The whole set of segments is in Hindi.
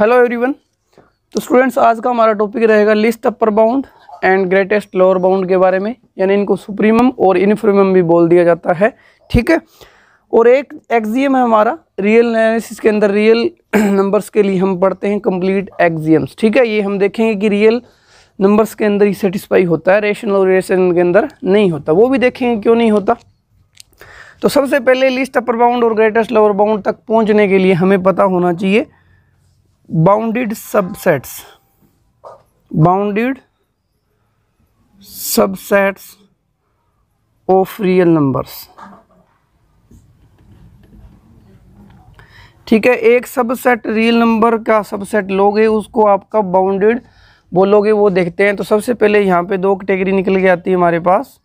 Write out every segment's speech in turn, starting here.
हेलो एवरीवन तो स्टूडेंट्स आज का हमारा टॉपिक रहेगा least upper bound and greatest lower bound के बारे में यानी इनको सुप्रीमम और इनफ्रीमम भी बोल दिया जाता है ठीक है और एक एग्जियम है हमारा रियल एनालिसिस के अंदर रियल नंबर्स के लिए हम पढ़ते हैं कंप्लीट एग्जियम्स ठीक है ये हम देखेंगे कि रियल नंबर्स के अंदर ही सेटिस्फाई होता है रेशनल और रेशन के अंदर नहीं होता वो भी देखेंगे क्यों नहीं होता तो सबसे पहले लिस्ट अपर बाउंड और ग्रेटेस्ट लोअर बाउंड तक पहुंचने के लिए हमें पता होना चाहिए bounded subsets bounded subsets of real numbers ठीक है एक सबसेट रियल नंबर का सबसेट लोगे उसको आपका बाउंडेड बोलोगे वो देखते हैं तो सबसे पहले यहां पे दो कैटेगरी निकल के आती है हमारे पास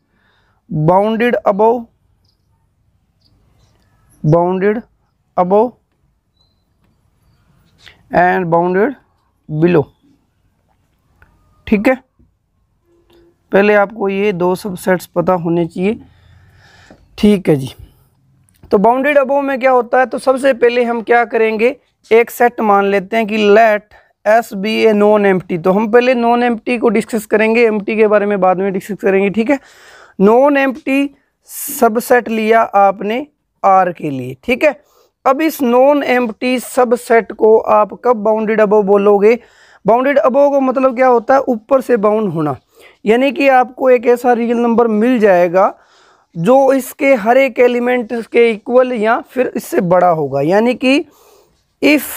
bounded above bounded above and bounded below ठीक है पहले आपको ये दो सबसेट्स पता होने चाहिए ठीक है जी तो बाउंडेड अबो में क्या होता है तो सबसे पहले हम क्या करेंगे एक सेट मान लेते हैं कि let S be a non एम तो हम पहले नॉन एम को डिस्कस करेंगे एम के बारे में बाद में डिस्कस करेंगे ठीक है नॉन एम सबसेट लिया आपने आर के लिए ठीक है अब इस नॉन एम्प्टी सबसेट को आप कब बाउंडेड अबो बोलोगे बाउंडेड अबो का मतलब क्या होता है ऊपर से बाउंड होना यानी कि आपको एक ऐसा रियल नंबर मिल जाएगा जो इसके हर एक एलिमेंट के इक्वल या फिर इससे बड़ा होगा यानी कि if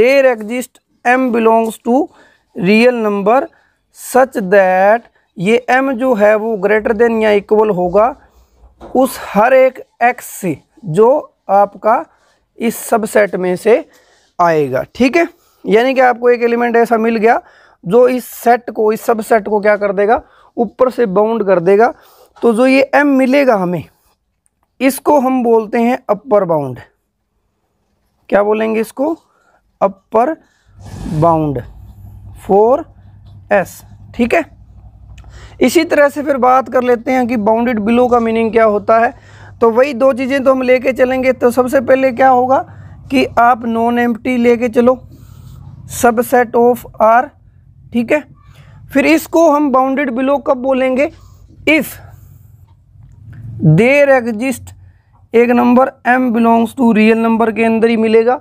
there exist m belongs to real number such that ये एम जो है वो ग्रेटर देन या इक्वल होगा उस हर एक एक्स से जो आपका इस सबसेट में से आएगा ठीक है यानी कि आपको एक एलिमेंट ऐसा मिल गया जो इस सेट को इस सबसेट को क्या कर देगा ऊपर से बाउंड कर देगा तो जो ये एम मिलेगा हमें इसको हम बोलते हैं अपर बाउंड क्या बोलेंगे इसको अपर बाउंड फोर एस ठीक है इसी तरह से फिर बात कर लेते हैं कि बाउंडेड बिलो का मीनिंग क्या होता है तो वही दो चीज़ें तो हम लेके चलेंगे तो सबसे पहले क्या होगा कि आप नॉन एम टी चलो सबसेट ऑफ आर ठीक है फिर इसको हम बाउंडेड बिलो कब बोलेंगे इफ़ देर एग्जिस्ट एक number m belongs to real number के अंदर ही मिलेगा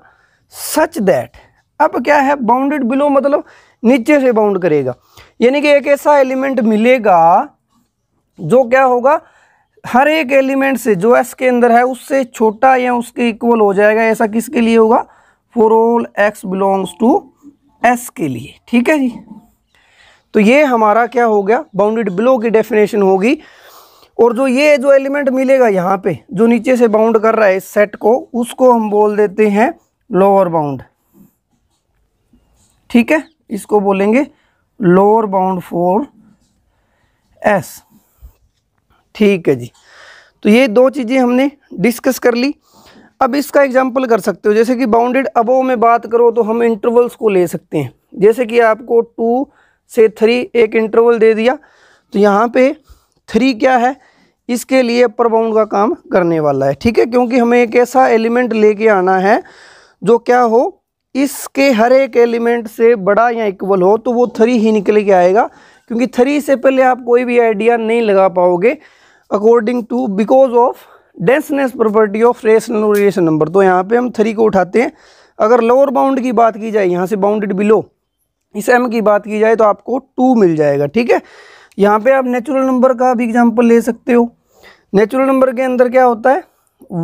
सच दैट अब क्या है बाउंडेड बिलो मतलब नीचे से बाउंड करेगा यानी कि एक ऐसा एलिमेंट मिलेगा जो क्या होगा हर एक एलिमेंट से जो एस के अंदर है उससे छोटा या उसके इक्वल हो जाएगा ऐसा किसके लिए होगा for all x belongs to S के लिए ठीक है जी तो ये हमारा क्या हो गया बाउंडेड बिलो की डेफिनेशन होगी और जो ये जो एलिमेंट मिलेगा यहाँ पे जो नीचे से बाउंड कर रहा है इस सेट को उसको हम बोल देते हैं लोअर बाउंड ठीक है इसको बोलेंगे लोअर बाउंड फॉर एस ठीक है जी तो ये दो चीज़ें हमने डिस्कस कर ली अब इसका एग्जाम्पल कर सकते हो जैसे कि बाउंडेड अबो में बात करो तो हम इंटरवल्स को ले सकते हैं जैसे कि आपको टू से थ्री एक इंटरवल दे दिया तो यहाँ पे थ्री क्या है इसके लिए अपर बाउंड का काम करने वाला है ठीक है क्योंकि हमें एक ऐसा एलिमेंट लेके आना है जो क्या हो इसके हर एक एलिमेंट से बड़ा या इक्वल हो तो वो थ्री ही निकल के आएगा क्योंकि थ्री से पहले आप कोई भी आइडिया नहीं लगा पाओगे according to because of denseness property of rational relation number तो यहाँ पे हम थ्री को उठाते हैं अगर लोअर बाउंड की बात की जाए यहाँ से बाउंडेड बिलो इस एम की बात की जाए तो आपको टू मिल जाएगा ठीक है यहाँ पे आप नेचुरल नंबर का भी एग्जाम्पल ले सकते हो नेचुरल नंबर के अंदर क्या होता है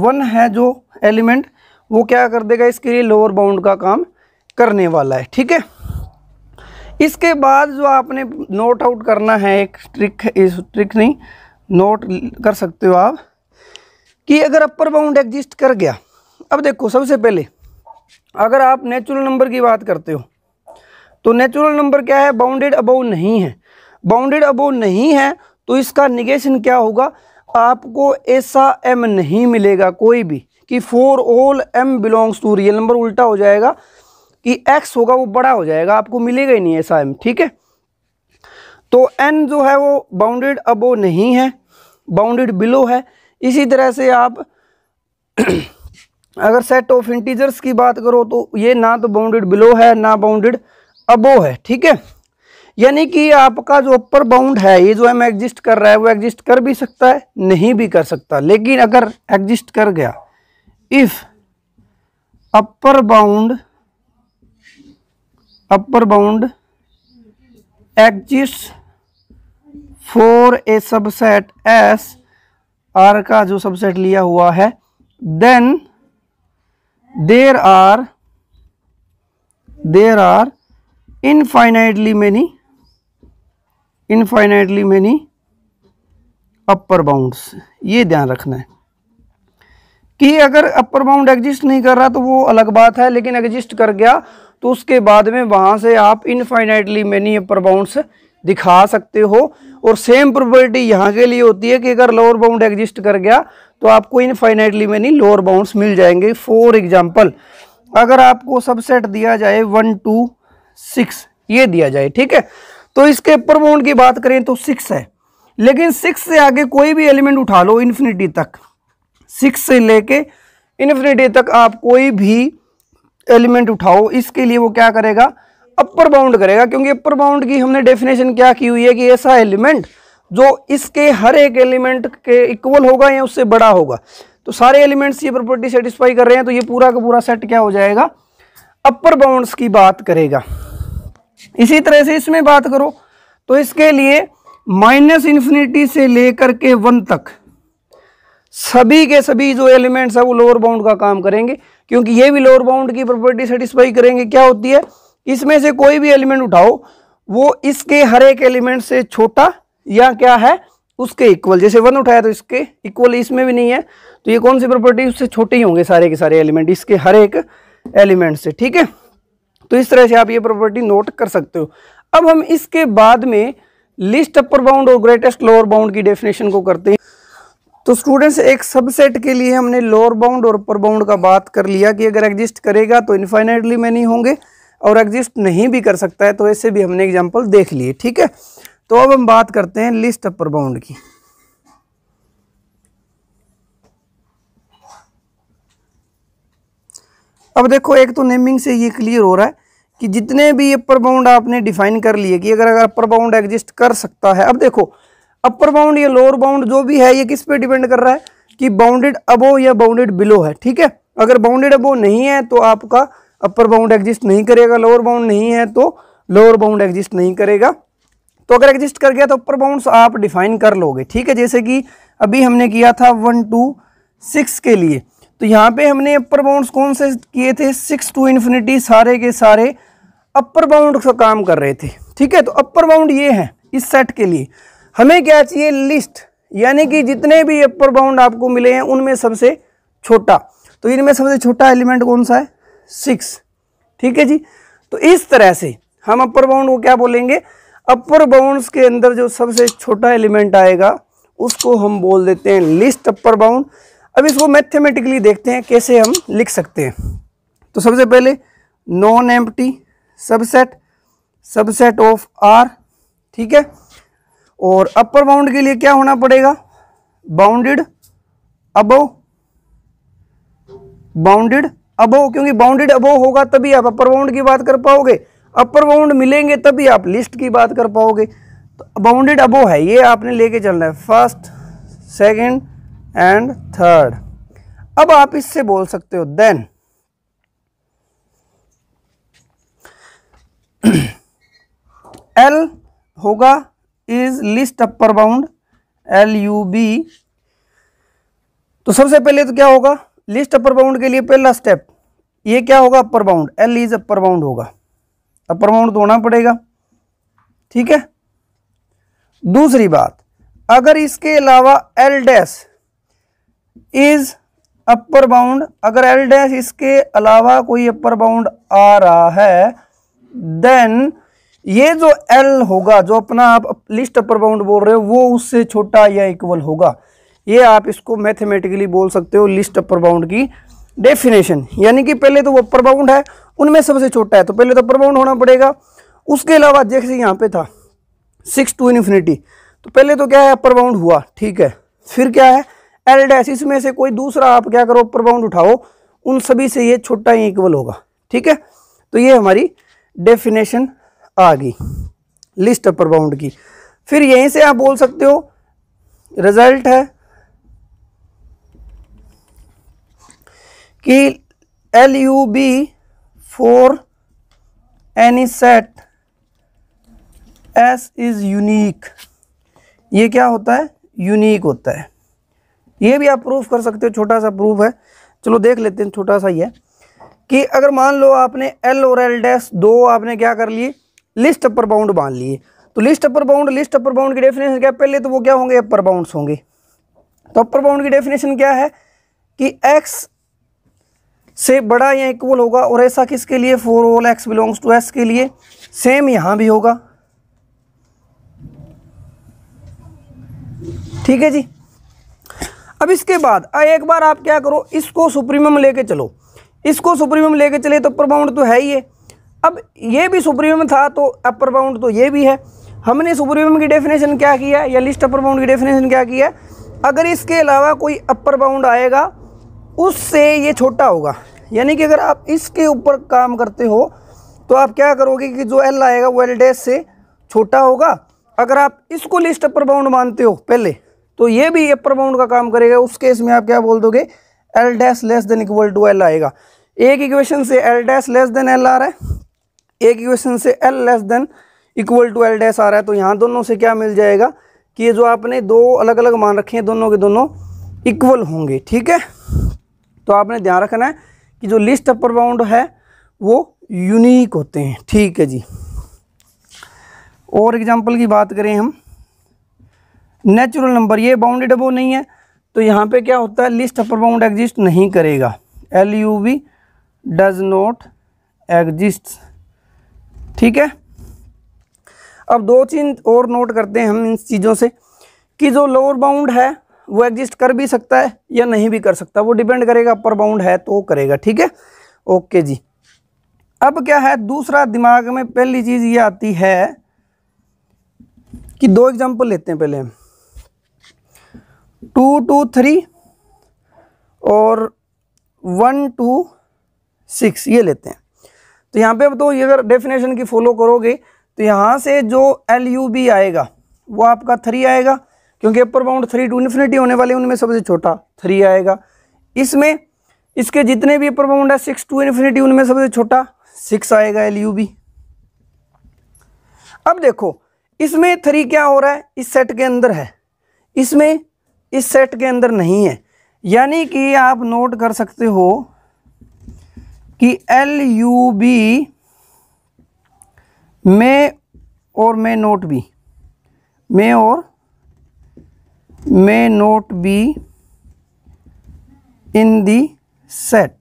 वन है जो एलिमेंट वो क्या कर देगा इसके लिए लोअर बाउंड का काम करने वाला है ठीक है इसके बाद जो आपने नोट आउट करना है एक ट्रिक इस ट्रिक नहीं नोट कर सकते हो आप कि अगर अपर बाउंड एग्जिस्ट कर गया अब देखो सबसे पहले अगर आप नेचुरल नंबर की बात करते हो तो नेचुरल नंबर क्या है बाउंडेड अबो नहीं है बाउंडेड अबोव नहीं है तो इसका निगेशन क्या होगा आपको ऐसा एम नहीं मिलेगा कोई भी कि for all m belongs to real number उल्टा हो जाएगा कि एक्स होगा वो बड़ा हो जाएगा आपको मिलेगा ही नहीं ऐसा एम ठीक है तो एन जो है वो बाउंडेड अबो नहीं है बाउंडेड बिलो है इसी तरह से आप अगर सेट ऑफ इंटीजर्स की बात करो तो ये ना तो बाउंडेड बिलो है ना बाउंडेड अबो है ठीक है यानी कि आपका जो अपर बाउंड है ये जो हम एग्जिस्ट कर रहा है वो एग्जिस्ट कर भी सकता है नहीं भी कर सकता लेकिन अगर एग्जिस्ट कर गया if upper bound upper bound exist for a subset S R का जो सबसेट लिया हुआ है then there are there are infinitely many infinitely many upper bounds ये ध्यान रखना है कि अगर अपर बाउंड एग्जिस्ट नहीं कर रहा तो वो अलग बात है लेकिन एग्जिस्ट कर गया तो उसके बाद में वहां से आप इनफाइनाइटली मैनी अपर बाउंड्स दिखा सकते हो और सेम प्रॉपर्टी यहाँ के लिए होती है कि अगर लोअर बाउंड एग्जिस्ट कर गया तो आपको इनफाइनाइटली में नहीं लोअर बाउंड्स मिल जाएंगे फॉर एग्जाम्पल अगर आपको सबसेट दिया जाए वन टू सिक्स ये दिया जाए ठीक है तो इसके अपर बाउंड की बात करें तो सिक्स है लेकिन सिक्स से आगे कोई भी एलिमेंट उठा लो इन्फिनिटी तक सिक्स से लेके इन्फिनिटी तक आप कोई भी एलिमेंट उठाओ इसके लिए वो क्या करेगा अपर बाउंड करेगा क्योंकि अपर बाउंड की हमने डेफिनेशन क्या की हुई है कि ऐसा एलिमेंट जो इसके हर एक एलिमेंट के इक्वल होगा या उससे बड़ा होगा तो सारे एलिमेंट्स ये प्रॉपर्टी सेटिस्फाई कर रहे हैं तो ये पूरा का पूरा सेट क्या हो जाएगा अपर बाउंड्स की बात करेगा इसी तरह से इसमें बात करो तो इसके लिए माइनस इन्फिनिटी से लेकर के वन तक सभी के सभी जो एलिमेंट्स है वो लोअर बाउंड का काम करेंगे क्योंकि ये भी लोअर बाउंड की प्रॉपर्टी सेटिस्फाई करेंगे क्या होती है इसमें से कोई भी एलिमेंट उठाओ वो इसके हर एक एलिमेंट से छोटा या क्या है उसके इक्वल जैसे वन उठाया तो इसके इक्वल इसमें भी नहीं है तो ये कौन सी प्रॉपर्टी उससे छोटे ही होंगे सारे के सारे एलिमेंट इसके हर एक एलिमेंट से ठीक है तो इस तरह से आप ये प्रॉपर्टी नोट कर सकते हो अब हम इसके बाद में लिस्ट अपर बाउंड और ग्रेटेस्ट लोअर बाउंड की डेफिनेशन को करते हैं तो स्टूडेंट्स एक सबसेट के लिए हमने लोअर बाउंड और अपर बाउंड का बात कर लिया कि अगर एग्जिस्ट करेगा तो इन्फाइनाइटली मैनी होंगे और एग्जिस्ट नहीं भी कर सकता है तो ऐसे भी हमने एग्जाम्पल देख लिए ठीक है तो अब हम बात करते हैं लिस्ट अपर बाउंड की अब देखो एक तो नेमिंग से ये क्लियर हो रहा है कि जितने भी अपर बाउंड आपने डिफाइन कर लिए कि अगर अगर अपर बाउंड एग्जिस्ट कर सकता है अब देखो अपर बाउंड या लोअर बाउंड जो भी है ये किस पे डिपेंड कर रहा है कि बाउंडेड अबो या बाउंडेड बिलो है ठीक है अगर बाउंडेड अबो नहीं है तो आपका अपर बाउंड एग्जिस्ट नहीं करेगा लोअर बाउंड नहीं है तो लोअर बाउंड एग्जिस्ट नहीं करेगा तो अगर एग्जिस्ट कर गया तो अपर बाउंड आप डिफाइन कर लोगे ठीक है जैसे कि अभी हमने किया था वन टू सिक्स के लिए तो यहाँ पे हमने अपर बाउंड कौन से किए थे सिक्स टू इन्फिनिटी सारे के सारे अपर बाउंड का काम कर रहे थे ठीक है तो अपर बाउंड ये है इस सेट के लिए हमें क्या चाहिए लिस्ट यानी कि जितने भी अपर बाउंड आपको मिले हैं उनमें सबसे छोटा तो इनमें सबसे छोटा एलिमेंट कौन सा है सिक्स ठीक है जी तो इस तरह से हम अपर बाउंड को क्या बोलेंगे अपर बाउंड के अंदर जो सबसे छोटा एलिमेंट आएगा उसको हम बोल देते हैं लिस्ट अपर बाउंड अब इसको मैथमेटिकली देखते हैं कैसे हम लिख सकते हैं तो सबसे पहले non empty subset subset of R ठीक है और अपर बाउंड के लिए क्या होना पड़ेगा बाउंडेड अबो बाउंडेड अबो क्योंकि बाउंडेड अबो होगा तभी आप अपर बाउंड की बात कर पाओगे अपर बाउंड मिलेंगे तभी आप लिस्ट की बात कर पाओगे तो बाउंडेड अबो है ये आपने लेके चलना है फर्स्ट सेकंड एंड थर्ड अब आप इससे बोल सकते हो देन एल होगा is least upper bound L U B तो सबसे पहले तो क्या होगा लिस्ट अपर बाउंड के लिए पहला स्टेप ये क्या होगा upper bound L is upper bound होगा अपर बाउंड तो होना पड़ेगा ठीक है दूसरी बात अगर इसके अलावा L dash is upper bound अगर एल डैश इसके अलावा कोई अपर बाउंड आ रहा है देन ये जो एल होगा जो अपना आप लिस्ट अपर बाउंड बोल रहे हो वो उससे छोटा या इक्वल होगा ये आप इसको मैथमेटिकली बोल सकते हो लिस्ट अपर बाउंड की डेफिनेशन यानी कि पहले तो वो अपर बाउंड है उनमें सबसे छोटा है तो पहले तो अपर बाउंड होना पड़ेगा उसके अलावा जैसे यहाँ पे था सिक्स टू इन्फिनिटी तो पहले तो क्या है अपर बाउंड हुआ ठीक है फिर क्या है एल डैश इसमें से कोई दूसरा आप क्या करो अपर बाउंड उठाओ उन सभी से ये छोटा ही इक्वल होगा ठीक है तो ये हमारी डेफिनेशन आ गई लिस्ट अपर बाउंड की फिर यहीं से आप बोल सकते हो रिजल्ट है कि L U B for any set S is unique ये क्या होता है यूनिक होता है ये भी आप प्रूफ कर सकते हो छोटा सा प्रूफ है चलो देख लेते हैं छोटा सा ही है कि अगर मान लो आपने एल और एल डैश दो आपने क्या कर लिए लिस्ट अपर बाउंड बांध लिए तो least upper bound least upper bound की डेफिनेशन क्या पहले तो वो क्या होंगे अपर बाउंड्स होंगे तो अपर बाउंड की डेफिनेशन क्या है कि एक्स से बड़ा या इक्वल होगा और ऐसा किसके लिए for all x belongs to S के लिए सेम यहाँ भी होगा ठीक है जी अब इसके बाद एक बार आप क्या करो इसको सुप्रीमम लेके चलो इसको सुप्रीमम लेके चले तो अपर बाउंड तो है ही है अब ये भी सुप्रीमम था तो अपर बाउंड तो ये भी है हमने सुप्रीमम की डेफिनेशन क्या किया है या लिस्ट अपर बाउंड की डेफिनेशन क्या किया है अगर इसके अलावा कोई अपर बाउंड आएगा उससे ये छोटा होगा यानी कि अगर आप इसके ऊपर काम करते हो तो आप क्या करोगे कि जो एल आएगा वो एल डैश से छोटा होगा अगर आप इसको लिस्ट अपर बाउंड मानते हो पहले तो ये भी अपर बाउंड का काम करेगा उस केस में आप क्या बोल दोगे L dash less than equal to L आएगा एक इक्वेशन से L dash less than L आ रहा है एक इक्वेशन से L less than equal to L dash आ रहा है तो यहाँ दोनों से क्या मिल जाएगा कि ये जो आपने दो अलग अलग मान रखे हैं दोनों के दोनों इक्वल होंगे ठीक है तो आपने ध्यान रखना है कि जो लिस्ट अपर बाउंड है वो यूनिक होते हैं ठीक है जी और एग्जाम्पल की बात करें हम नेचुरल नंबर ये बाउंडेड वो नहीं है तो यहाँ पे क्या होता है लिस्ट अपर बाउंड एग्जिस्ट नहीं करेगा L U V does not exist ठीक है अब दो चीज और नोट करते हैं हम इन चीज़ों से कि जो लोअर बाउंड है वो एग्जिस्ट कर भी सकता है या नहीं भी कर सकता वो डिपेंड करेगा अपर बाउंड है तो करेगा ठीक है ओके जी अब क्या है दूसरा दिमाग में पहली चीज़ ये आती है कि दो एग्जांपल लेते हैं पहले हम टू टू थ्री और वन टू सिक्स ये लेते हैं तो यहां पे तो ये अगर डेफिनेशन की फॉलो करोगे तो यहां से जो एल यू बी आएगा वो आपका थ्री आएगा क्योंकि upper bound three to infinity होने वाले उनमें सबसे छोटा थ्री आएगा इसमें इसके जितने भी अपर बाउंड है सिक्स टू इन्फिनिटी उनमें सबसे छोटा सिक्स आएगा एल यू बी अब देखो इसमें थ्री क्या हो रहा है इस सेट के अंदर है इसमें इस सेट के अंदर नहीं है यानी कि आप नोट कर सकते हो कि एल यू बी में और में नोट बी में और may not be in the set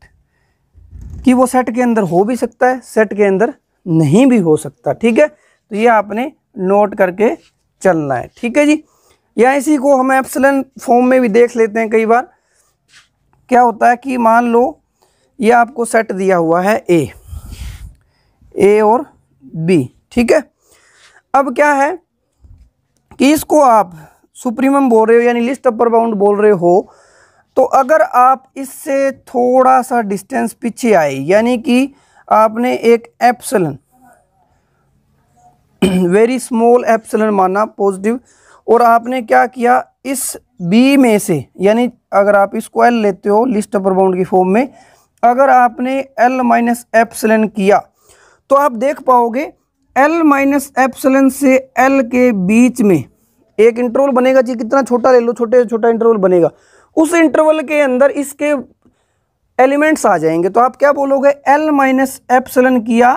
कि वो सेट के अंदर हो भी सकता है सेट के अंदर नहीं भी हो सकता ठीक है तो ये आपने नोट करके चलना है ठीक है जी या इसी को हम एप्सलन फॉर्म में भी देख लेते हैं कई बार क्या होता है कि मान लो ये आपको सेट दिया हुआ है ए ए और बी ठीक है अब क्या है कि इसको आप सुप्रीमम बोल रहे हो यानी लिस्ट अपर बाउंड बोल रहे हो तो अगर आप इससे थोड़ा सा डिस्टेंस पीछे आए यानी कि आपने एक एप्सलन वेरी स्मॉल एप्सलन माना पॉजिटिव और आपने क्या किया इस बी में से यानी अगर आप इसको एल लेते हो लिस्ट अपर बाउंड की फॉर्म में अगर आपने एल माइनस एप्सलन किया तो आप देख पाओगे एल माइनस एप्सलन से एल के बीच में एक इंटरवल बनेगा जी कितना छोटा ले लो छोटे छोटा इंटरवल बनेगा उस इंटरवल के अंदर इसके एलिमेंट्स आ जाएंगे तो आप क्या बोलोगे एल माइनस एप्सलन किया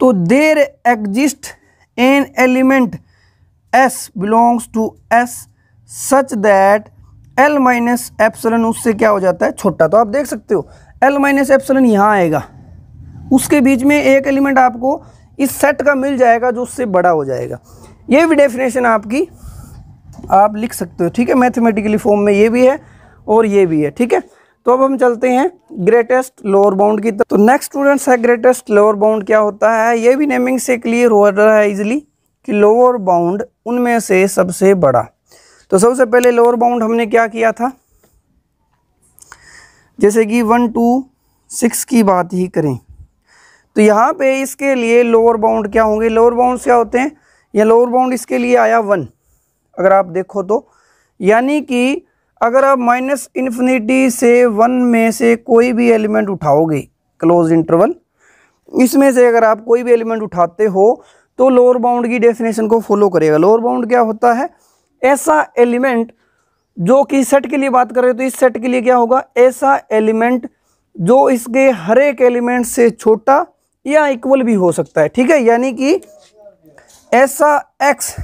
तो there exist an element S belongs to S such that L minus epsilon उससे क्या हो जाता है छोटा तो आप देख सकते हो एल माइनस एप्सलन यहाँ आएगा उसके बीच में एक एलिमेंट आपको इस सेट का मिल जाएगा जो उससे बड़ा हो जाएगा ये भी डेफिनेशन आपकी आप लिख सकते हो ठीक है मैथमेटिकली फॉर्म में ये भी है और ये भी है ठीक है तो अब हम चलते हैं ग्रेटेस्ट लोअर बाउंड की तरफ तो नेक्स्ट स्टूडेंट्स है ग्रेटेस्ट लोअर बाउंड क्या होता है ये भी नेमिंग से क्लियर हो रहा है इजिली कि लोअर बाउंड उनमें से सबसे बड़ा तो सबसे पहले लोअर बाउंड हमने क्या किया था जैसे कि वन टू सिक्स की बात ही करें तो यहाँ पे इसके लिए लोअर बाउंड क्या होंगे लोअर बाउंड क्या होते हैं या लोअर बाउंड इसके लिए आया वन अगर आप देखो तो यानी कि अगर आप माइनस इन्फिनिटी से वन में से कोई भी एलिमेंट उठाओगे क्लोज इंटरवल इसमें से अगर आप कोई भी एलिमेंट उठाते हो तो लोअर बाउंड की डेफिनेशन को फॉलो करेगा लोअर बाउंड क्या होता है ऐसा एलिमेंट जो कि सेट के लिए बात करें तो इस सेट के लिए क्या होगा ऐसा एलिमेंट जो इसके हर एक एलिमेंट से छोटा या इक्वल भी हो सकता है ठीक है यानी कि ऐसा एक्स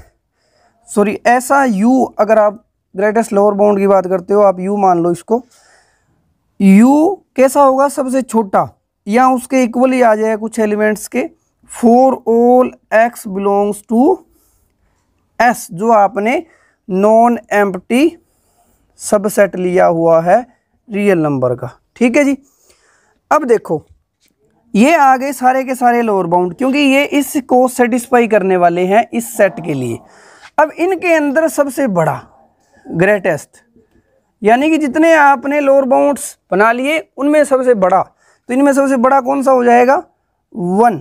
सॉरी ऐसा यू अगर आप ग्रेटेस्ट लोअर बाउंड की बात करते हो आप यू मान लो इसको यू कैसा होगा सबसे छोटा या उसके इक्वली आ जाए कुछ एलिमेंट्स के for all x belongs to S जो आपने नॉन एम्प्टी सबसेट लिया हुआ है रियल नंबर का ठीक है जी अब देखो ये आ गए सारे के सारे लोअर बाउंड क्योंकि ये इसको सेटिस्फाई करने वाले हैं इस सेट के लिए अब इनके अंदर सबसे बड़ा ग्रेटेस्ट यानी कि जितने आपने लोअर बाउंड्स बना लिए उनमें सबसे बड़ा तो इनमें सबसे बड़ा कौन सा हो जाएगा वन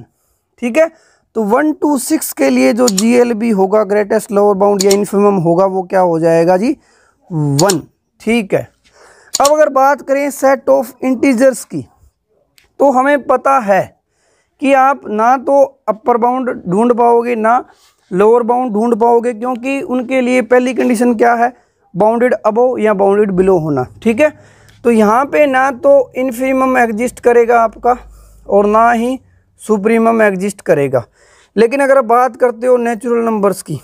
ठीक है तो वन टू सिक्स के लिए जो जी होगा ग्रेटेस्ट लोअर बाउंड या इन्फिमम होगा वो क्या हो जाएगा जी वन ठीक है अब अगर बात करें सेट ऑफ इंटीजर्स की तो हमें पता है कि आप ना तो अपर बाउंड ढूंढ पाओगे ना लोअर बाउंड ढूंढ पाओगे क्योंकि उनके लिए पहली कंडीशन क्या है बाउंडेड अबो या बाउंडेड बिलो होना ठीक है तो यहाँ पे ना तो इनफीमम एग्जिस्ट करेगा आपका और ना ही सुप्रीमम एग्जिस्ट करेगा लेकिन अगर आप बात करते हो नेचुरल नंबर्स की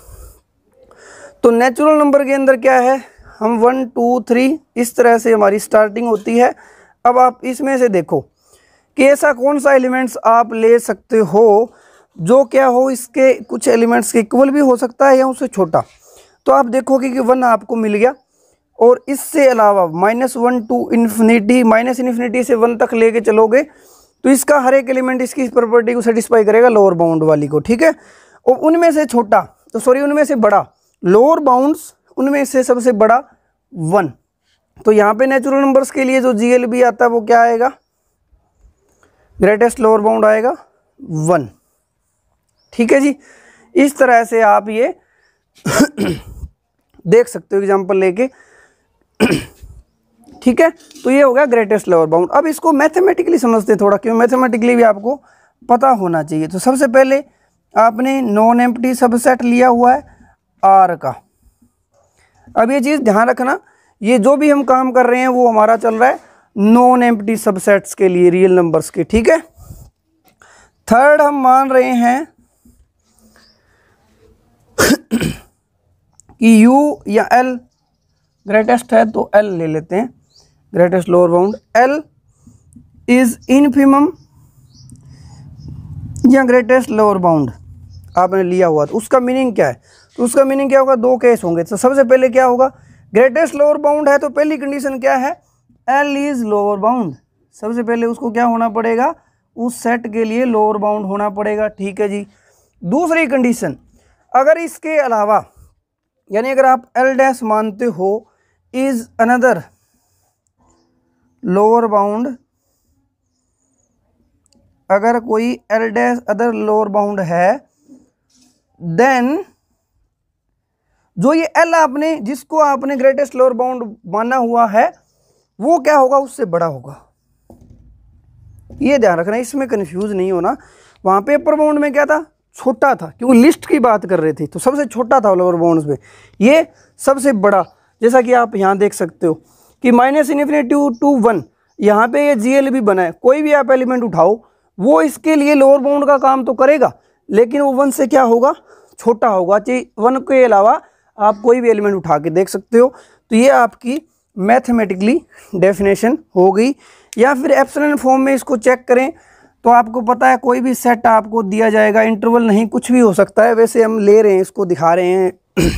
तो नेचुरल नंबर के अंदर क्या है हम वन टू थ्री इस तरह से हमारी स्टार्टिंग होती है अब आप इसमें से देखो कि ऐसा कौन सा एलिमेंट्स आप ले सकते हो जो क्या हो इसके कुछ एलिमेंट्स के इक्वल भी हो सकता है या उससे छोटा तो आप देखोगे कि वन आपको मिल गया और इससे अलावा minus one to infinity minus infinity से वन तक लेके चलोगे तो इसका हर एक एलिमेंट इसकी प्रॉपर्टी को सेटिस्फाई करेगा लोअर बाउंड वाली को ठीक है और उनमें से छोटा तो सॉरी उनमें से बड़ा लोअर बाउंड्स उनमें से सबसे बड़ा वन तो यहाँ पे नेचुरल नंबर्स के लिए जो जी आता है वो क्या आएगा ग्रेटेस्ट लोअर बाउंड आएगा वन ठीक है जी इस तरह से आप ये देख सकते हो एग्जाम्पल लेके ठीक है तो ये हो गया ग्रेटेस्ट लोअर बाउंड अब इसको मैथमेटिकली समझते थोड़ा क्यों मैथमेटिकली भी आपको पता होना चाहिए तो सबसे पहले आपने नॉन एम्प्टी सबसेट लिया हुआ है आर का अब ये चीज़ ध्यान रखना ये जो भी हम काम कर रहे हैं वो हमारा चल रहा है नॉन एम्प्टी सबसेट्स के लिए रियल नंबर्स के ठीक है थर्ड हम मान रहे हैं कि यू या एल ग्रेटेस्ट है तो एल ले लेते हैं greatest lower bound L is infimum या ग्रेटेस्ट लोअर बाउंड आपने लिया हुआ तो उसका मीनिंग क्या है तो उसका मीनिंग क्या होगा दो केस होंगे तो सबसे पहले क्या होगा ग्रेटेस्ट लोअर बाउंड है तो पहली कंडीशन क्या है एल इज़ लोअर बाउंड सबसे पहले उसको क्या होना पड़ेगा उस सेट के लिए लोअर बाउंड होना पड़ेगा ठीक है जी दूसरी कंडीशन अगर इसके अलावा यानी अगर आप एल डैश मानते हो इज़ अनदर लोअर बाउंड अगर कोई L dash other lower bound है देन जो ये एल आपने जिसको आपने ग्रेटेस्ट लोअर बाउंड माना हुआ है वो क्या होगा उससे बड़ा होगा ये ध्यान रखना इसमें कन्फ्यूज़ नहीं होना वहाँ पे अपर बाउंड में क्या था छोटा था क्योंकि लिस्ट की बात कर रहे थे तो सबसे छोटा था लोअर बाउंड में ये सबसे बड़ा जैसा कि आप यहाँ देख सकते हो कि माइनस इनफिनिटी टू वन यहाँ पे ये जी भी बना है कोई भी आप एलिमेंट उठाओ वो इसके लिए लोअर बाउंड का काम तो करेगा लेकिन वो वन से क्या होगा छोटा होगा चाहे वन के अलावा आप कोई भी एलिमेंट उठा के देख सकते हो तो ये आपकी मैथमेटिकली डेफिनेशन हो गई या फिर एप्सलन फॉर्म में इसको चेक करें तो आपको पता है कोई भी सेट आपको दिया जाएगा इंटरवल नहीं कुछ भी हो सकता है वैसे हम ले रहे हैं इसको दिखा रहे हैं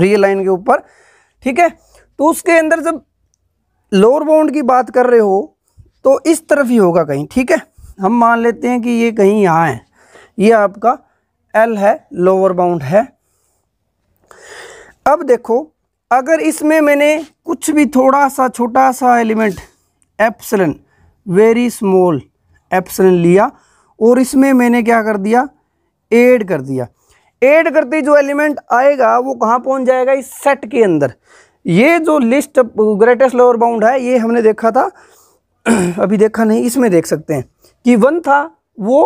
रियल लाइन के ऊपर ठीक है तो उसके अंदर जब लोअर बाउंड की बात कर रहे हो तो इस तरफ ही होगा कहीं ठीक है हम मान लेते हैं कि ये कहीं यहाँ है ये आपका एल है लोअर बाउंड है अब देखो अगर इसमें मैंने कुछ भी थोड़ा सा छोटा सा element epsilon very small epsilon लिया और इसमें मैंने क्या कर दिया ऐड कर दिया ऐड करते जो एलिमेंट आएगा वो कहाँ पहुँच जाएगा इस सेट के अंदर ये जो लिस्ट ग्रेटेस्ट लोअर बाउंड है ये हमने देखा था अभी देखा नहीं इसमें देख सकते हैं कि वन था वो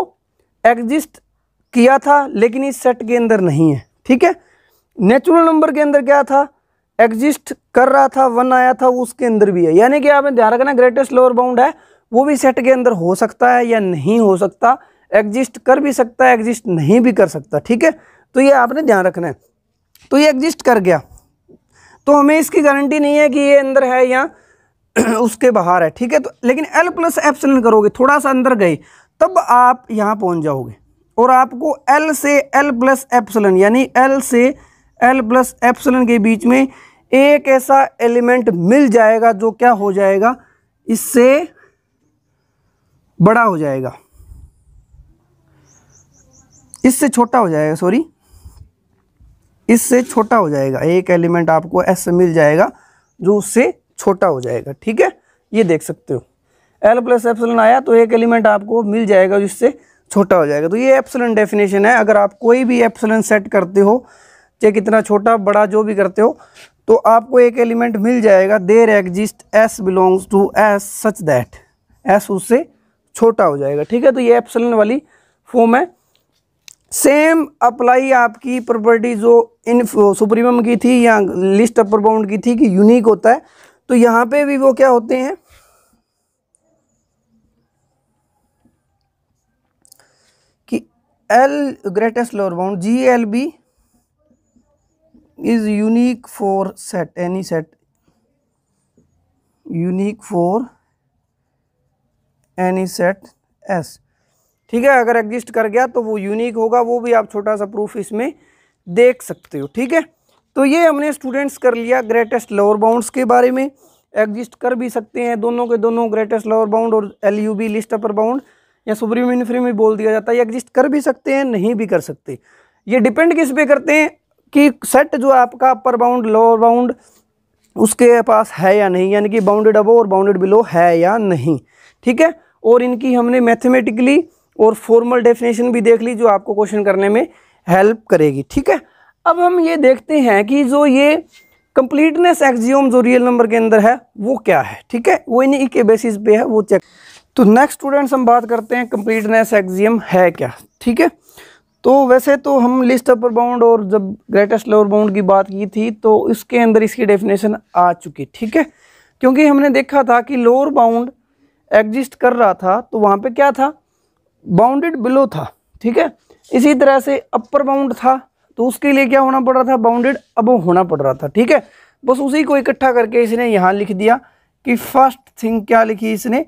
एग्जिस्ट किया था लेकिन इस सेट के अंदर नहीं है ठीक है नेचुरल नंबर के अंदर क्या था एग्जिस्ट कर रहा था वन आया था उसके अंदर भी है यानी कि आपने ध्यान रखना ग्रेटेस्ट लोअर बाउंड है वो भी सेट के अंदर हो सकता है या नहीं हो सकता एग्जिस्ट कर भी सकता है एग्जिस्ट नहीं भी कर सकता ठीक है तो ये आपने ध्यान रखना है तो ये एग्जिस्ट कर गया तो हमें इसकी गारंटी नहीं है कि ये अंदर है या उसके बाहर है ठीक है तो लेकिन एल प्लस एप्सलन करोगे थोड़ा सा अंदर गए तब आप यहाँ पहुँच जाओगे और आपको एल से एल प्लस एप्सलन यानी एल से एल प्लस एप्सलन के बीच में एक ऐसा एलिमेंट मिल जाएगा जो क्या हो जाएगा इससे बड़ा हो जाएगा इससे छोटा हो जाएगा सॉरी इससे छोटा हो जाएगा एक एलिमेंट आपको ऐसे मिल जाएगा जो उससे छोटा हो जाएगा ठीक है ये देख सकते हो एल प्लस एप्सलन आया तो एक एलिमेंट आपको मिल जाएगा जिससे छोटा हो जाएगा तो ये एप्सलन डेफिनेशन है अगर आप कोई भी एप्सलन सेट करते हो चाहे कितना छोटा बड़ा जो भी करते हो तो आपको एक एलिमेंट मिल जाएगा there exist S belongs to S such that S उससे छोटा हो जाएगा ठीक है तो ये एप्सलन वाली फॉर्म है सेम अप्लाई आपकी प्रॉपर्टी जो इन सुप्रीमम की थी या लिस्ट अपर बाउंड की थी कि यूनिक होता है तो यहाँ पे भी वो क्या होते हैं कि L greatest lower bound G L B is unique for set any set unique for any set S ठीक है अगर एग्जिस्ट कर गया तो वो यूनिक होगा वो भी आप छोटा सा प्रूफ इसमें देख सकते हो ठीक है तो ये हमने स्टूडेंट्स कर लिया ग्रेटेस्ट लोअर बाउंड्स के बारे में एग्जिस्ट कर भी सकते हैं दोनों के दोनों ग्रेटेस्ट लोअर बाउंड और L U B least upper bound या सुप्रीम इनफ्री में बोल दिया जाता है एग्जिस्ट कर भी सकते हैं नहीं भी कर सकते ये डिपेंड किस पे करते हैं कि सेट जो आपका अपर बाउंड लोअर बाउंड उसके पास है या नहीं यानी कि बाउंडेड अबो और बाउंडेड बिलो है या नहीं ठीक है और इनकी हमने मैथमेटिकली और फॉर्मल डेफिनेशन भी देख ली जो आपको क्वेश्चन करने में हेल्प करेगी ठीक है अब हम ये देखते हैं कि जो ये कंप्लीटनेस एक्जियोम जो रियल नंबर के अंदर है वो क्या है ठीक है वो इन्हीं के बेसिस पे है वो चेक तो नेक्स्ट स्टूडेंट्स हम बात करते हैं कंप्लीटनेस एक्जियम है क्या ठीक है तो वैसे तो हम लिस्ट अपर बाउंड और जब ग्रेटेस्ट लोअर बाउंड की बात की थी तो इसके अंदर इसकी डेफिनेशन आ चुकी ठीक है क्योंकि हमने देखा था कि लोअर बाउंड एग्जिस्ट कर रहा था तो वहाँ पे क्या था बाउंडेड बिलो था ठीक है इसी तरह से अपर बाउंड था तो उसके लिए क्या होना पड़ रहा था बाउंडेड अबो होना पड़ रहा था ठीक है बस उसी को इकट्ठा करके इसने यहाँ लिख दिया कि फर्स्ट थिंग क्या लिखी इसने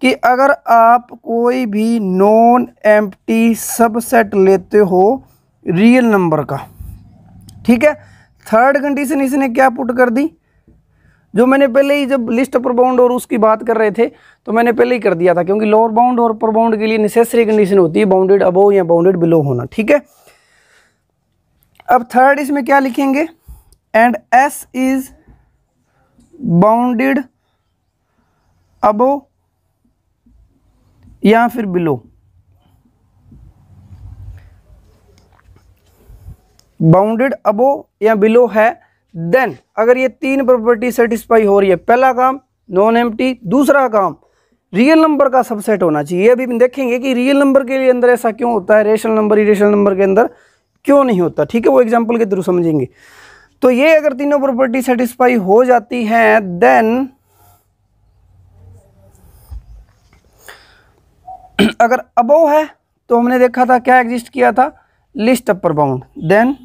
कि अगर आप कोई भी नॉन एम्प्टी सबसेट लेते हो रियल नंबर का ठीक है थर्ड कंडीशन इसने क्या पुट कर दी जो मैंने पहले ही जब लिस्ट अपर बाउंड और उसकी बात कर रहे थे तो मैंने पहले ही कर दिया था क्योंकि लोअर बाउंड और अपर बाउंड के लिए नेसेसरी कंडीशन होती है बाउंडेड अबो या बाउंडेड बिलो होना ठीक है अब थर्ड इसमें क्या लिखेंगे and S is bounded above या फिर बिलो बाउंडेड अबो या बिलो है देन अगर ये तीन प्रॉपर्टी सेटिस्फाई हो रही है पहला काम नॉन एम्प्टी दूसरा काम रियल नंबर का सबसेट होना चाहिए अभी देखेंगे कि रियल नंबर के लिए अंदर ऐसा क्यों होता है रेशनल नंबर इरेशनल नंबर के अंदर क्यों नहीं होता ठीक है वो एग्जाम्पल के थ्रू समझेंगे तो ये अगर तीनों प्रॉपर्टी सेटिस्फाई हो जाती हैं देन अगर अबो है तो हमने देखा था क्या एग्जिस्ट किया था least upper bound then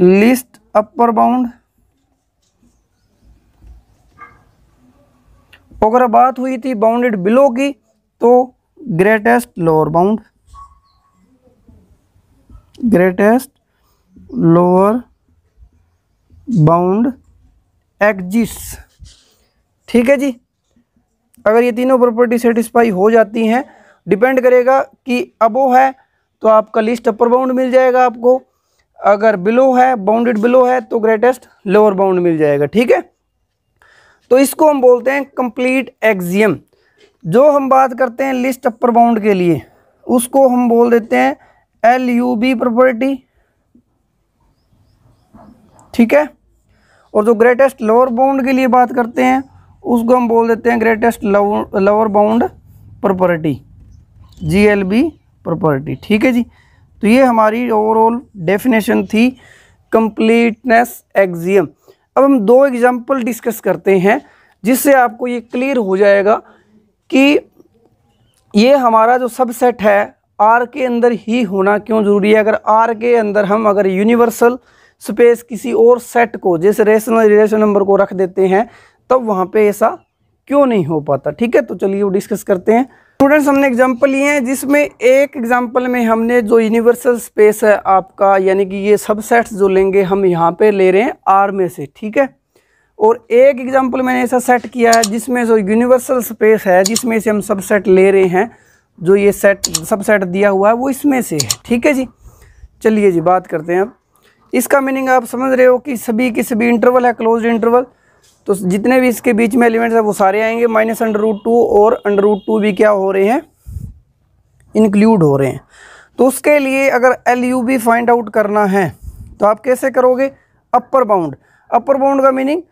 least upper bound अगर बात हुई थी बाउंडेड बिलो की तो greatest lower bound greatest lower bound exist ठीक है जी अगर ये तीनों प्रॉपर्टी सेटिस्फाई हो जाती हैं डिपेंड करेगा कि अबो है तो आपका लिस्ट अपर बाउंड मिल जाएगा आपको अगर बिलो है बाउंडेड बिलो है तो ग्रेटेस्ट लोअर बाउंड मिल जाएगा ठीक है तो इसको हम बोलते हैं कंप्लीट एक्जियम जो हम बात करते हैं लिस्ट अपर बाउंड के लिए उसको हम बोल देते हैं एल यू बी प्रॉपर्टी ठीक है और जो ग्रेटेस्ट लोअर बाउंड के लिए बात करते हैं उसको हम बोल देते हैं greatest lower bound property G L B property ठीक है जी तो ये हमारी ओवरऑल डेफिनेशन थी कंप्लीटनेस एग्जियम अब हम दो एग्जांपल डिस्कस करते हैं जिससे आपको ये क्लियर हो जाएगा कि ये हमारा जो सबसेट है आर के अंदर ही होना क्यों ज़रूरी है अगर आर के अंदर हम अगर यूनिवर्सल स्पेस किसी और सेट को जैसे रेशनल रिलेशन नंबर को रख देते हैं तब वहाँ पे ऐसा क्यों नहीं हो पाता ठीक है तो चलिए वो डिस्कस करते हैं स्टूडेंट्स हमने एग्जाम्पल लिए हैं जिसमें एक एग्जाम्पल में हमने जो यूनिवर्सल स्पेस है आपका यानी कि ये सबसेट्स जो लेंगे हम यहाँ पे ले रहे हैं आर में से ठीक है और एक एग्जाम्पल मैंने ऐसा सेट किया है जिसमें जो यूनिवर्सल स्पेस है जिसमें से हम सबसेट ले रहे हैं जो ये सेट सबसेट दिया हुआ है वो इसमें से है ठीक है जी चलिए जी बात करते हैं अब इसका मीनिंग आप समझ रहे हो कि सभी के सभी इंटरवल है क्लोज इंटरवल तो जितने भी इसके बीच में एलिमेंट्स हैं वो सारे आएंगे माइनस अंडर रूट टू और अंडर रूट टू भी क्या हो रहे हैं इंक्लूड हो रहे हैं तो उसके लिए अगर एल यू भी फाइंड आउट करना है तो आप कैसे करोगे अपर बाउंड अपर बाउंड का मीनिंग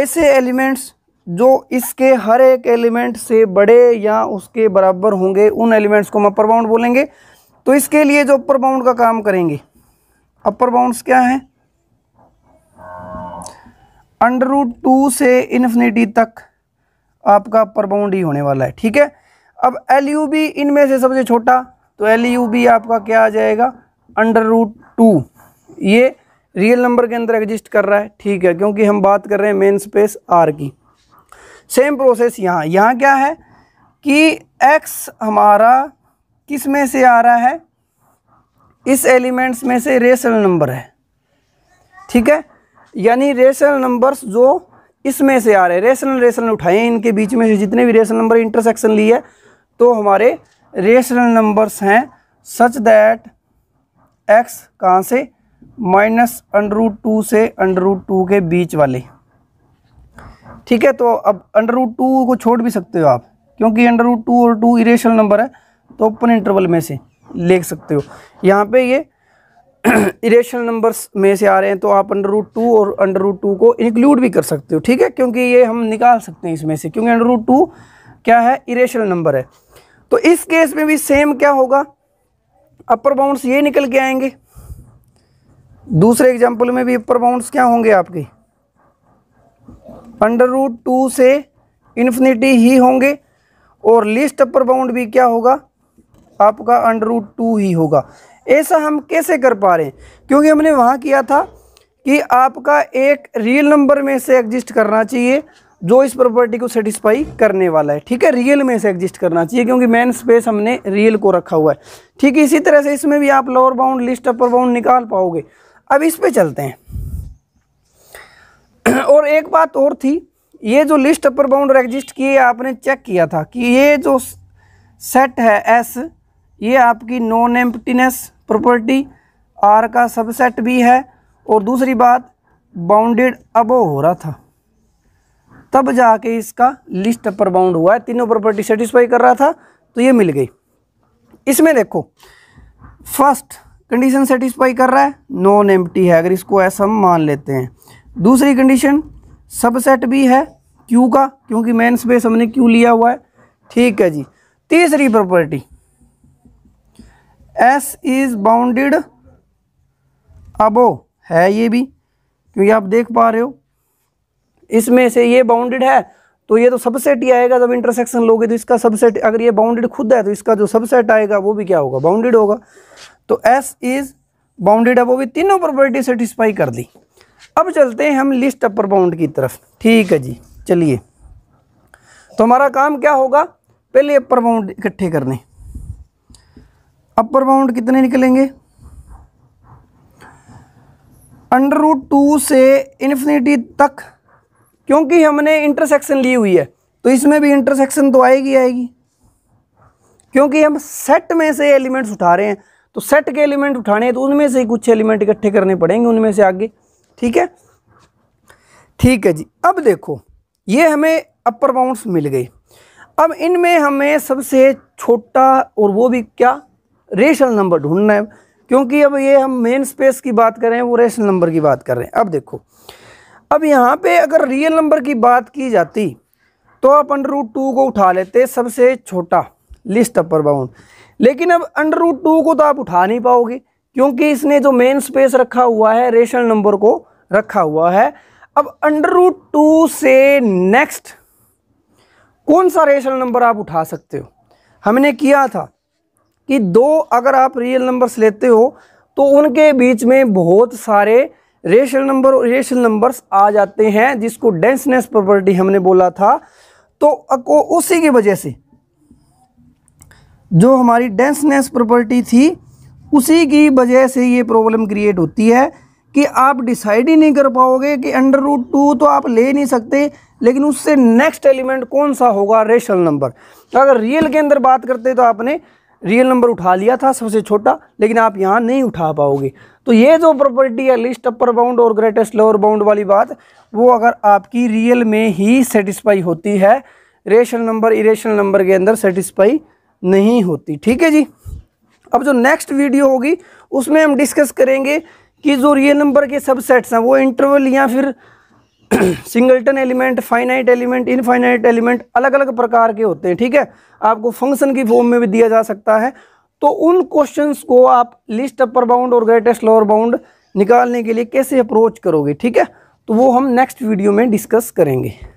ऐसे एलिमेंट्स जो इसके हर एक एलिमेंट से बड़े या उसके बराबर होंगे उन एलिमेंट्स को हम अपर बाउंड बोलेंगे तो इसके लिए जो अपर बाउंड का काम करेंगे अपर बाउंड्स क्या हैं अंडर रूट टू से इन्फिनिटी तक आपका परबाउंड ही होने वाला है ठीक है अब एल यू बी इनमें से सबसे छोटा तो एल यू बी आपका क्या आ जाएगा अंडर रूट टू ये रियल नंबर के अंदर एग्जिस्ट कर रहा है ठीक है क्योंकि हम बात कर रहे हैं मेन स्पेस आर की सेम प्रोसेस यहाँ यहाँ क्या है कि एक्स हमारा किस में से आ रहा है इस एलिमेंट्स में से रेशनल नंबर है ठीक है यानी रेशनल नंबर्स जो इसमें से आ रहे हैं रेशनल रेशनल उठाए इनके बीच में से जितने भी रेशनल नंबर इंटरसेक्शन लिए तो हमारे रेशनल नंबर्स हैं सच दैट एक्स कहाँ से माइनस अंडर रूट टू से अंडर रूट टू के बीच वाले ठीक है तो अब अंडर रूट टू को छोड़ भी सकते हो आप क्योंकि अंडर रूट टू और टू इरेशनल नंबर है तो ओपन इंटरवल में से ले सकते हो यहाँ पे ये इरेशनल नंबर्स में से आ रहे हैं तो आप अंडर रूट टू और अंडर रूट टू को इंक्लूड भी कर सकते हो ठीक है क्योंकि ये हम निकाल सकते हैं इसमें से क्योंकि अंडर रूट टू क्या है इरेशनल नंबर है तो इस केस में भी सेम क्या होगा अपर बाउंड्स ये निकल के आएंगे दूसरे एग्जाम्पल में भी अपर बाउंड्स क्या होंगे आपके अंडर रूट टू से इन्फिनिटी ही होंगे और लिस्ट अपर बाउंड भी क्या होगा आपका अंडर रूट टू ही होगा ऐसा हम कैसे कर पा रहे हैं क्योंकि हमने वहाँ किया था कि आपका एक रियल नंबर में से एग्जिस्ट करना चाहिए जो इस प्रॉपर्टी को सेटिस्फाई करने वाला है ठीक है रियल में से एग्जिस्ट करना चाहिए क्योंकि मेन स्पेस हमने रियल को रखा हुआ है ठीक है इसी तरह से इसमें भी आप lower bound least upper bound निकाल पाओगे अब इस पर चलते हैं और एक बात और थी ये जो लिस्ट अपर बाउंड एग्जिस्ट किए आपने चेक किया था कि ये जो सेट है एस ये आपकी नॉन एम्पटीनेस प्रॉपर्टी आर का सबसेट भी है और दूसरी बात बाउंडेड अबो हो रहा था तब जाके इसका लिस्ट अपर बाउंड हुआ है तीनों प्रॉपर्टी सेटिस्फाई कर रहा था तो ये मिल गई इसमें देखो फर्स्ट कंडीशन सेटिस्फाई कर रहा है नॉन एम्प्टी है अगर इसको ऐसा हम मान लेते हैं दूसरी कंडीशन सबसेट भी है क्यू का क्योंकि मेन स्पेस हमने क्यू लिया हुआ है ठीक है जी तीसरी property S is bounded above है ये भी क्योंकि आप देख पा रहे हो इसमें से ये बाउंडेड है तो ये तो सबसेट ही आएगा जब इंटरसेक्शन लोगे तो इसका सबसेट अगर ये बाउंडेड खुद है तो इसका जो सबसेट आएगा वो भी क्या होगा बाउंडेड होगा तो एस इज बाउंडेड है वो भी तीनों प्रॉपर्टी सेटिस्फाई कर दी अब चलते हैं हम लिस्ट अपर बाउंड की तरफ ठीक है जी चलिए तो हमारा काम क्या होगा पहले अपर बाउंड इकट्ठे करने अपर बाउंड कितने निकलेंगे अंडर रूट टू से इन्फिनिटी तक क्योंकि हमने इंटरसेक्शन ली हुई है तो इसमें भी इंटरसेक्शन तो आएगी आएगी क्योंकि हम सेट में से एलिमेंट्स उठा रहे हैं तो सेट के एलिमेंट उठाने हैं तो उनमें से कुछ एलिमेंट इकट्ठे करने पड़ेंगे उनमें से आगे ठीक है ठीक है जी अब देखो ये हमें अपर बाउंड्स मिल गए अब इनमें हमें सबसे छोटा और वो भी क्या रेशनल नंबर ढूंढना है क्योंकि अब ये हम मेन स्पेस की बात कर रहे हैं वो रेशनल नंबर की बात कर रहे हैं अब देखो अब यहाँ पे अगर रियल नंबर की बात की जाती तो आप अंडर रूट टू को उठा लेते सबसे छोटा लिस्ट अपर बाउंड लेकिन अब अंडर रूट टू को तो आप उठा नहीं पाओगे क्योंकि इसने जो मेन स्पेस रखा हुआ है रेशनल नंबर को रखा हुआ है अब अंडर रूट टू से नेक्स्ट कौन सा रेशनल नंबर आप उठा सकते हो हमने किया था कि दो अगर आप रियल नंबर्स लेते हो तो उनके बीच में बहुत सारे रेशल नंबर और रेशल नंबर्स आ जाते हैं जिसको डेंसनेस प्रॉपर्टी हमने बोला था तो उसी की वजह से जो हमारी डेंसनेस प्रॉपर्टी थी उसी की वजह से ये प्रॉब्लम क्रिएट होती है कि आप डिसाइड ही नहीं कर पाओगे कि अंडर रूट टू तो आप ले नहीं सकते लेकिन उससे नेक्स्ट एलिमेंट कौन सा होगा रेशल नंबर अगर रियल के अंदर बात करते तो आपने रियल नंबर उठा लिया था सबसे छोटा लेकिन आप यहाँ नहीं उठा पाओगे तो ये जो प्रॉपर्टी है लिस्ट अपर बाउंड और ग्रेटेस्ट लोअर बाउंड वाली बात वो अगर आपकी रियल में ही सेटिस्फाई होती है रेशनल नंबर इरेशनल नंबर के अंदर सेटिस्फाई नहीं होती ठीक है जी अब जो नेक्स्ट वीडियो होगी उसमें हम डिस्कस करेंगे कि जो रियल नंबर के सबसेट्स हैं वो इंटरवल या फिर singleton element finite element infinite element अलग अलग प्रकार के होते हैं ठीक है आपको फंक्शन की फॉर्म में भी दिया जा सकता है तो उन क्वेश्चंस को आप लिस्ट अपर बाउंड और ग्रेटेस्ट लोअर बाउंड निकालने के लिए कैसे अप्रोच करोगे ठीक है तो वो हम नेक्स्ट वीडियो में डिस्कस करेंगे